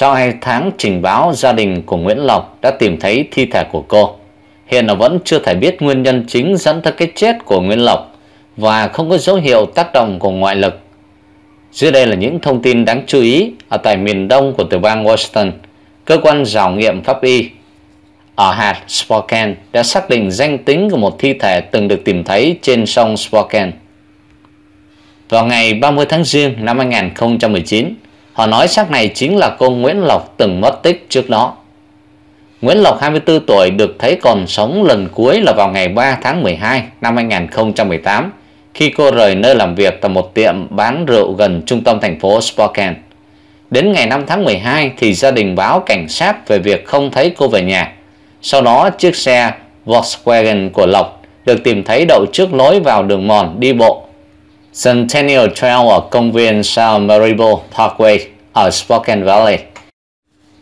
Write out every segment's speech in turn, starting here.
Sau 2 tháng trình báo, gia đình của Nguyễn Lộc đã tìm thấy thi thể của cô. Hiện là vẫn chưa thể biết nguyên nhân chính dẫn tới cái chết của Nguyễn Lộc và không có dấu hiệu tác động của ngoại lực. Dưới đây là những thông tin đáng chú ý ở tại miền đông của tiểu bang Washington. Cơ quan giảo nghiệm pháp y ở hạt Spokane đã xác định danh tính của một thi thể từng được tìm thấy trên sông Spokane. Vào ngày 30 tháng Giêng năm 2019, Họ nói xác này chính là cô Nguyễn Lộc từng mất tích trước đó. Nguyễn Lộc 24 tuổi được thấy còn sống lần cuối là vào ngày 3 tháng 12 năm 2018 khi cô rời nơi làm việc tại một tiệm bán rượu gần trung tâm thành phố Spokane. Đến ngày 5 tháng 12 thì gia đình báo cảnh sát về việc không thấy cô về nhà. Sau đó chiếc xe Volkswagen của Lộc được tìm thấy đậu trước lối vào đường mòn đi bộ Centennial Trail ở công viên South Maribo Parkway ở Spokane Valley.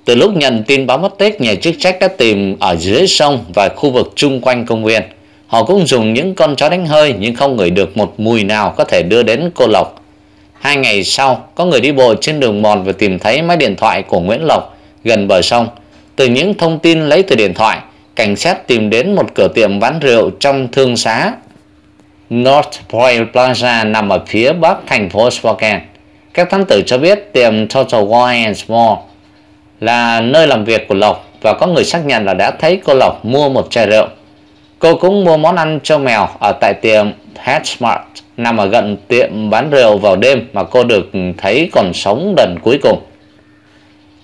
Từ lúc nhận tin báo mất tích, nhà chức trách đã tìm ở dưới sông và khu vực chung quanh công viên. Họ cũng dùng những con chó đánh hơi nhưng không ngửi được một mùi nào có thể đưa đến cô Lộc. Hai ngày sau, có người đi bộ trên đường mòn và tìm thấy máy điện thoại của Nguyễn Lộc gần bờ sông. Từ những thông tin lấy từ điện thoại, cảnh sát tìm đến một cửa tiệm bán rượu trong thương xá North Point Plaza nằm ở phía bắc thành phố Spokane. Các thám tử cho biết tiệm Total Wine and Mall là nơi làm việc của Lộc và có người xác nhận là đã thấy cô Lộc mua một chai rượu. Cô cũng mua món ăn cho mèo ở tại tiệm Head Smart nằm ở gần tiệm bán rượu vào đêm mà cô được thấy còn sống lần cuối cùng.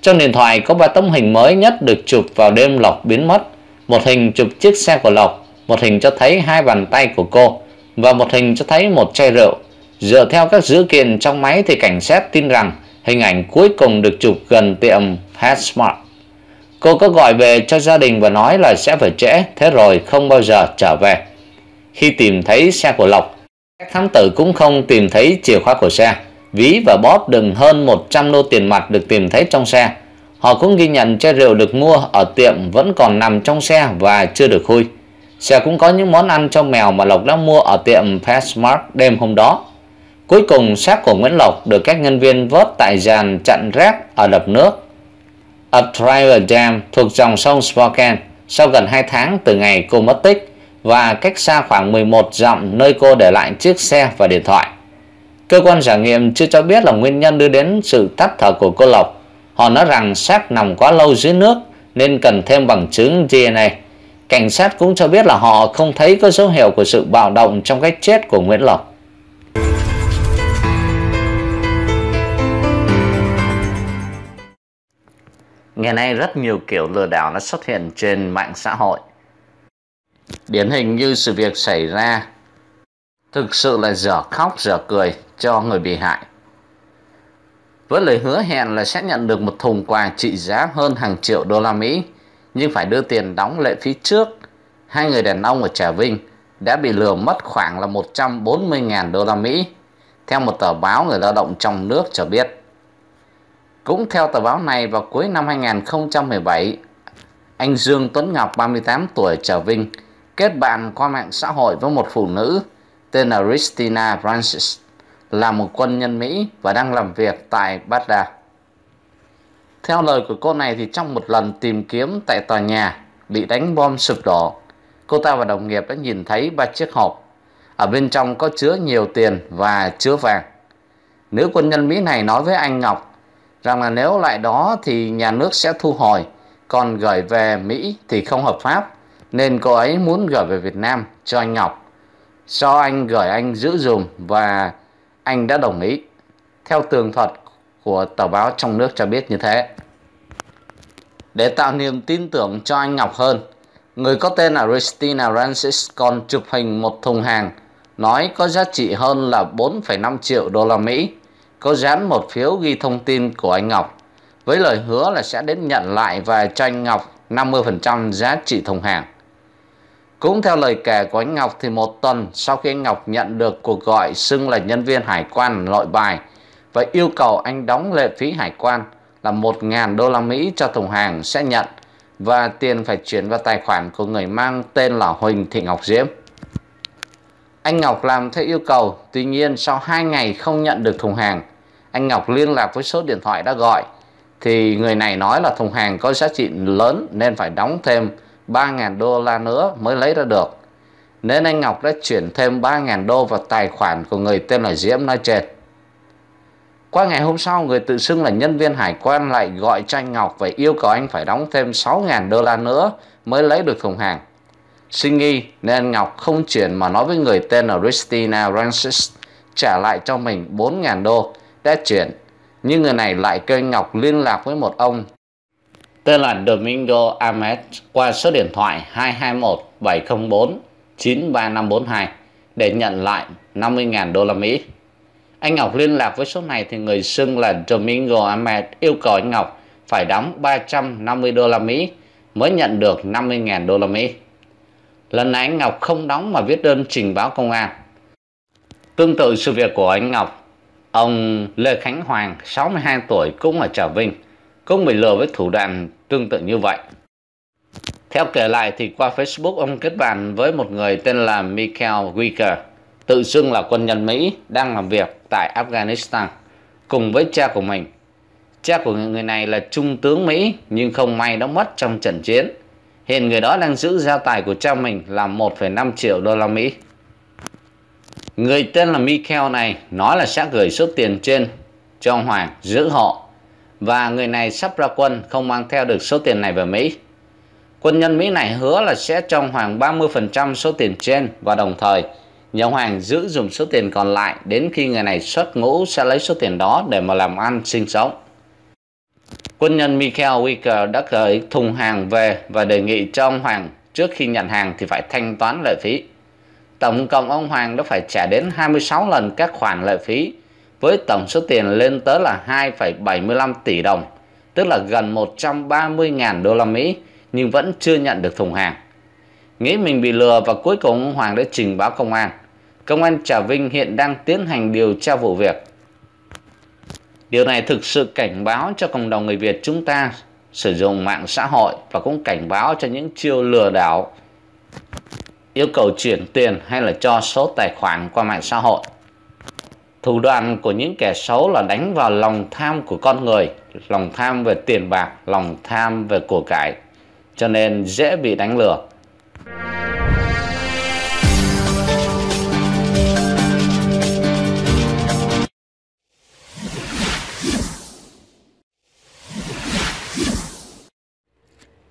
Trong điện thoại có ba tấm hình mới nhất được chụp vào đêm Lộc biến mất. Một hình chụp chiếc xe của Lộc, một hình cho thấy hai bàn tay của cô và một hình cho thấy một chai rượu. Dựa theo các dữ kiện trong máy thì cảnh sát tin rằng hình ảnh cuối cùng được chụp gần tiệm Smart. Cô có gọi về cho gia đình và nói là sẽ phải trễ, thế rồi không bao giờ trở về. Khi tìm thấy xe của Lộc, các thám tử cũng không tìm thấy chìa khóa của xe. Ví và bóp đựng hơn 100 đô tiền mặt được tìm thấy trong xe. Họ cũng ghi nhận chai rượu được mua ở tiệm vẫn còn nằm trong xe và chưa được khui. Sẽ cũng có những món ăn cho mèo mà Lộc đã mua ở tiệm Petsmart đêm hôm đó. Cuối cùng xác của Nguyễn Lộc được các nhân viên vớt tại dàn chặn rác ở đập nước Uptriver Dam thuộc dòng sông Spokane sau gần 2 tháng từ ngày cô mất tích và cách xa khoảng 11 dặm nơi cô để lại chiếc xe và điện thoại. Cơ quan giả nghiệm chưa cho biết là nguyên nhân đưa đến sự tắt thở của cô Lộc. Họ nói rằng xác nằm quá lâu dưới nước nên cần thêm bằng chứng DNA. Cảnh sát cũng cho biết là họ không thấy có dấu hiệu của sự bạo động trong cách chết của Nguyễn Lộc. Ngày nay rất nhiều kiểu lừa đảo đã xuất hiện trên mạng xã hội. Điển hình như sự việc xảy ra thực sự là dở khóc dở cười cho người bị hại. Với lời hứa hẹn là sẽ nhận được một thùng quà trị giá hơn hàng triệu đô la Mỹ nhưng phải đưa tiền đóng lệ phí trước. Hai người đàn ông ở Trà Vinh đã bị lừa mất khoảng là 140.000 đô la Mỹ, theo một tờ báo người lao động trong nước cho biết. Cũng theo tờ báo này, vào cuối năm 2017, anh Dương Tuấn Ngọc, 38 tuổi, Trà Vinh, kết bạn qua mạng xã hội với một phụ nữ tên là Christina Francis, là một quân nhân Mỹ và đang làm việc tại Baghdad. Theo lời của cô này thì trong một lần tìm kiếm tại tòa nhà bị đánh bom sụp đổ, cô ta và đồng nghiệp đã nhìn thấy ba chiếc hộp. Ở bên trong có chứa nhiều tiền và chứa vàng. Nữ quân nhân Mỹ này nói với anh Ngọc rằng là nếu lại đó thì nhà nước sẽ thu hồi, còn gửi về Mỹ thì không hợp pháp, nên cô ấy muốn gửi về Việt Nam cho anh Ngọc. Do anh gửi anh giữ dùm và anh đã đồng ý. Theo tường thuật của tờ báo trong nước cho biết như thế. Để tạo niềm tin tưởng cho anh Ngọc hơn, người có tên là Christina Francis còn chụp hình một thùng hàng nói có giá trị hơn là 4,5 triệu đô la Mỹ, có dán một phiếu ghi thông tin của anh Ngọc với lời hứa là sẽ đến nhận lại và cho anh Ngọc 50% giá trị thùng hàng. Cũng theo lời kể của anh Ngọc thì một tuần sau khi anh Ngọc nhận được cuộc gọi xưng là nhân viên hải quan nội bài – và yêu cầu anh đóng lệ phí hải quan là 1.000 đô la Mỹ cho thùng hàng sẽ nhận và tiền phải chuyển vào tài khoản của người mang tên là Huỳnh Thị Ngọc Diễm. Anh Ngọc làm theo yêu cầu, tuy nhiên sau 2 ngày không nhận được thùng hàng, anh Ngọc liên lạc với số điện thoại đã gọi thì người này nói là thùng hàng có giá trị lớn nên phải đóng thêm 3.000 đô la nữa mới lấy ra được. Nên anh Ngọc đã chuyển thêm 3.000 đô vào tài khoản của người tên là Diễm nói trên. Qua ngày hôm sau, người tự xưng là nhân viên hải quan lại gọi cho anh Ngọc và yêu cầu anh phải đóng thêm 6.000 đô la nữa mới lấy được thùng hàng. Sinh nghi nên Ngọc không chuyển mà nói với người tên là Christina Francis trả lại cho mình 4.000 đô để chuyển. Nhưng người này lại kêu Ngọc liên lạc với một ông tên là Domingo Amet qua số điện thoại 221 704 93542 để nhận lại 50.000 đô la Mỹ. Anh Ngọc liên lạc với số này thì người xưng là Domingo Ahmed yêu cầu anh Ngọc phải đóng 350 đô la Mỹ mới nhận được 50.000 đô la Mỹ. Lần này anh Ngọc không đóng mà viết đơn trình báo công an. Tương tự sự việc của anh Ngọc, ông Lê Khánh Hoàng, 62 tuổi cũng ở Trà Vinh, cũng bị lừa với thủ đoạn tương tự như vậy. Theo kể lại thì qua Facebook ông kết bạn với một người tên là Michael Wicker tự xưng là quân nhân Mỹ đang làm việc tại Afghanistan cùng với cha của mình. Cha của người này là trung tướng Mỹ nhưng không may đã mất trong trận chiến. Hiện người đó đang giữ gia tài của cha mình là 1,5 triệu đô la Mỹ. Người tên là Michael này nói là sẽ gửi số tiền trên cho Hoàng giữ họ và người này sắp ra quân không mang theo được số tiền này về Mỹ. Quân nhân Mỹ này hứa là sẽ cho ông Hoàng 30% số tiền trên và đồng thời nhà hoàng giữ dùng số tiền còn lại đến khi người này xuất ngũ sẽ lấy số tiền đó để mà làm ăn sinh sống. Quân nhân Michael Wicker đã gửi thùng hàng về và đề nghị cho ông Hoàng trước khi nhận hàng thì phải thanh toán lệ phí. Tổng cộng ông Hoàng đã phải trả đến 26 lần các khoản lệ phí với tổng số tiền lên tới là 2,75 tỷ đồng, tức là gần 130.000 đô la Mỹ nhưng vẫn chưa nhận được thùng hàng. Nghĩ mình bị lừa và cuối cùng ông Hoàng đã trình báo công an. Công an Trà Vinh hiện đang tiến hành điều tra vụ việc. Điều này thực sự cảnh báo cho cộng đồng người Việt chúng ta sử dụng mạng xã hội và cũng cảnh báo cho những chiêu lừa đảo yêu cầu chuyển tiền hay là cho số tài khoản qua mạng xã hội. Thủ đoạn của những kẻ xấu là đánh vào lòng tham của con người, lòng tham về tiền bạc, lòng tham về của cải, cho nên dễ bị đánh lừa.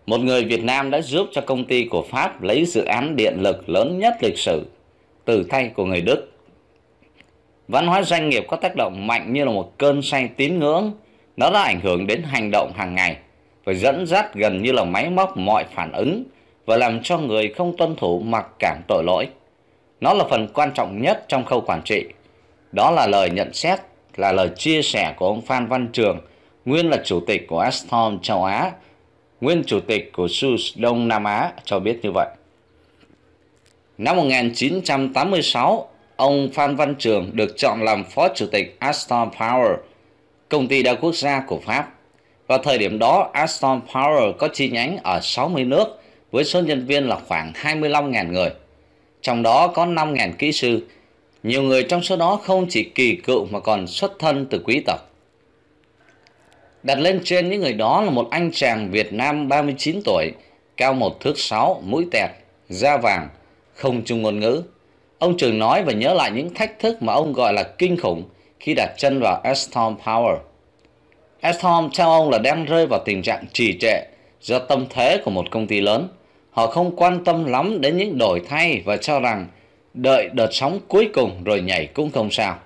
Một người Việt Nam đã giúp cho công ty của Pháp lấy dự án điện lực lớn nhất lịch sử từ tay của người Đức. Văn hóa doanh nghiệp có tác động mạnh như là một cơn say tín ngưỡng, nó đã ảnh hưởng đến hành động hàng ngày và dẫn dắt gần như là máy móc mọi phản ứng và làm cho người không tuân thủ mặc cảm tội lỗi. Nó là phần quan trọng nhất trong khâu quản trị. Đó là lời nhận xét, là lời chia sẻ của ông Phan Văn Trường, nguyên là chủ tịch của Aston châu Á nguyên chủ tịch của SUS Đông Nam Á cho biết như vậy. Năm 1986, ông Phan Văn Trường được chọn làm phó chủ tịch Aston Power, công ty đa quốc gia của Pháp. Vào thời điểm đó, Aston Power có chi nhánh ở 60 nước với số nhân viên là khoảng 25.000 người. Trong đó có 5.000 kỹ sư. Nhiều người trong số đó không chỉ kỳ cựu mà còn xuất thân từ quý tộc. Đặt lên trên những người đó là một anh chàng Việt Nam 39 tuổi, cao một thước 6, mũi tẹt, da vàng, không chung ngôn ngữ. Ông Trường nói và nhớ lại những thách thức mà ông gọi là kinh khủng khi đặt chân vào Estorm Power. Estorm theo ông là đang rơi vào tình trạng trì trệ do tâm thế của một công ty lớn. Họ không quan tâm lắm đến những đổi thay và cho rằng đợi đợt sóng cuối cùng rồi nhảy cũng không sao.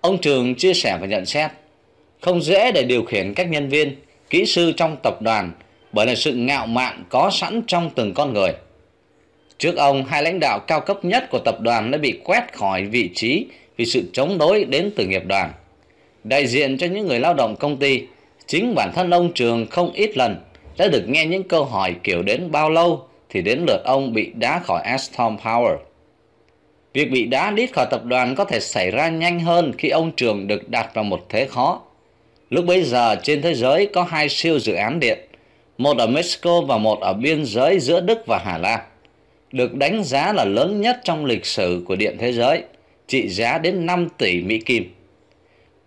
Ông Trường chia sẻ và nhận xét không dễ để điều khiển các nhân viên, kỹ sư trong tập đoàn bởi là sự ngạo mạn có sẵn trong từng con người. Trước ông, hai lãnh đạo cao cấp nhất của tập đoàn đã bị quét khỏi vị trí vì sự chống đối đến từ nghiệp đoàn. Đại diện cho những người lao động công ty, chính bản thân ông Trường không ít lần đã được nghe những câu hỏi kiểu đến bao lâu thì đến lượt ông bị đá khỏi Aston Power. Việc bị đá đít khỏi tập đoàn có thể xảy ra nhanh hơn khi ông Trường được đặt vào một thế khó. Lúc bấy giờ trên thế giới có hai siêu dự án điện, một ở Mexico và một ở biên giới giữa Đức và Hà Lan, được đánh giá là lớn nhất trong lịch sử của điện thế giới, trị giá đến 5 tỷ Mỹ Kim.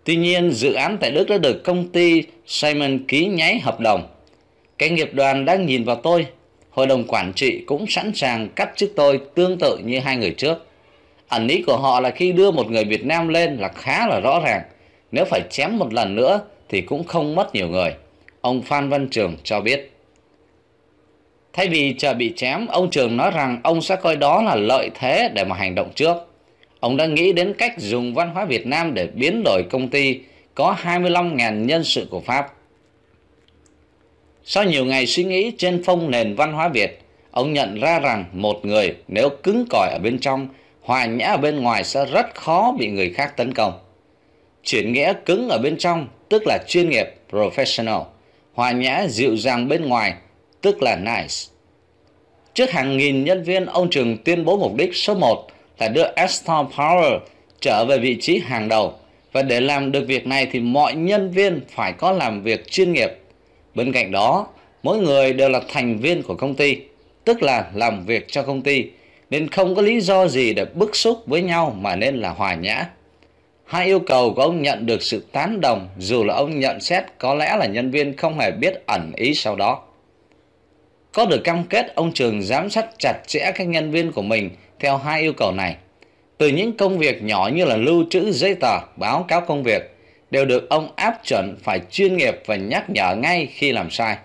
Tuy nhiên, dự án tại Đức đã được công ty Simon ký nháy hợp đồng. Cái nghiệp đoàn đang nhìn vào tôi, hội đồng quản trị cũng sẵn sàng cắt chức tôi tương tự như hai người trước. Ẩn ý của họ là khi đưa một người Việt Nam lên là khá là rõ ràng. Nếu phải chém một lần nữa thì cũng không mất nhiều người. Ông Phan Văn Trường cho biết. Thay vì chờ bị chém, ông Trường nói rằng ông sẽ coi đó là lợi thế để mà hành động trước. Ông đã nghĩ đến cách dùng văn hóa Việt Nam để biến đổi công ty có 25.000 nhân sự của Pháp. Sau nhiều ngày suy nghĩ trên phong nền văn hóa Việt, ông nhận ra rằng một người nếu cứng cỏi ở bên trong, hòa nhã ở bên ngoài sẽ rất khó bị người khác tấn công. Chuyển nghĩa cứng ở bên trong tức là chuyên nghiệp professional, hòa nhã dịu dàng bên ngoài, tức là nice. Trước hàng nghìn nhân viên, ông trường tuyên bố mục đích số 1 là đưa Aston Power trở về vị trí hàng đầu. Và để làm được việc này thì mọi nhân viên phải có làm việc chuyên nghiệp. Bên cạnh đó, mỗi người đều là thành viên của công ty, tức là làm việc cho công ty, nên không có lý do gì để bức xúc với nhau mà nên là hòa nhã. Hai yêu cầu của ông nhận được sự tán đồng dù là ông nhận xét có lẽ là nhân viên không hề biết ẩn ý sau đó. Có được cam kết ông trường giám sát chặt chẽ các nhân viên của mình theo hai yêu cầu này. Từ những công việc nhỏ như là lưu trữ giấy tờ, báo cáo công việc đều được ông áp chuẩn phải chuyên nghiệp và nhắc nhở ngay khi làm sai.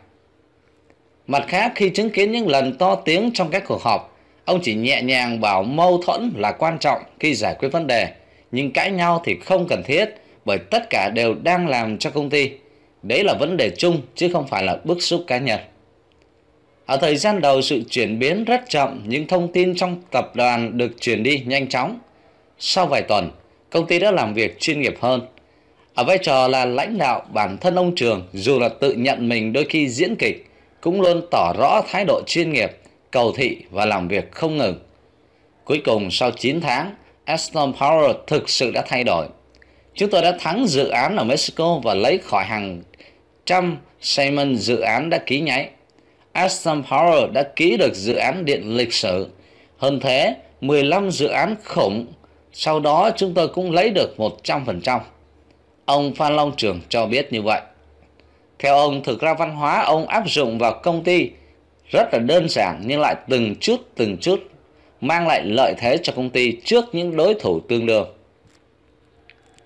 Mặt khác khi chứng kiến những lần to tiếng trong các cuộc họp, ông chỉ nhẹ nhàng bảo mâu thuẫn là quan trọng khi giải quyết vấn đề nhưng cãi nhau thì không cần thiết bởi tất cả đều đang làm cho công ty. Đấy là vấn đề chung chứ không phải là bức xúc cá nhân. Ở thời gian đầu sự chuyển biến rất chậm nhưng thông tin trong tập đoàn được chuyển đi nhanh chóng. Sau vài tuần, công ty đã làm việc chuyên nghiệp hơn. Ở vai trò là lãnh đạo bản thân ông Trường dù là tự nhận mình đôi khi diễn kịch cũng luôn tỏ rõ thái độ chuyên nghiệp, cầu thị và làm việc không ngừng. Cuối cùng sau 9 tháng, Aston Power thực sự đã thay đổi. Chúng tôi đã thắng dự án ở Mexico và lấy khỏi hàng trăm Simon dự án đã ký nháy. Aston Power đã ký được dự án điện lịch sử. Hơn thế, 15 dự án khủng. Sau đó chúng tôi cũng lấy được 100%. Ông Phan Long Trường cho biết như vậy. Theo ông, thực ra văn hóa ông áp dụng vào công ty rất là đơn giản nhưng lại từng chút từng chút mang lại lợi thế cho công ty trước những đối thủ tương đương.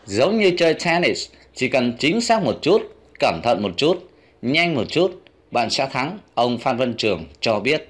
Giống như chơi tennis, chỉ cần chính xác một chút, cẩn thận một chút, nhanh một chút, bạn sẽ thắng, ông Phan Văn Trường cho biết.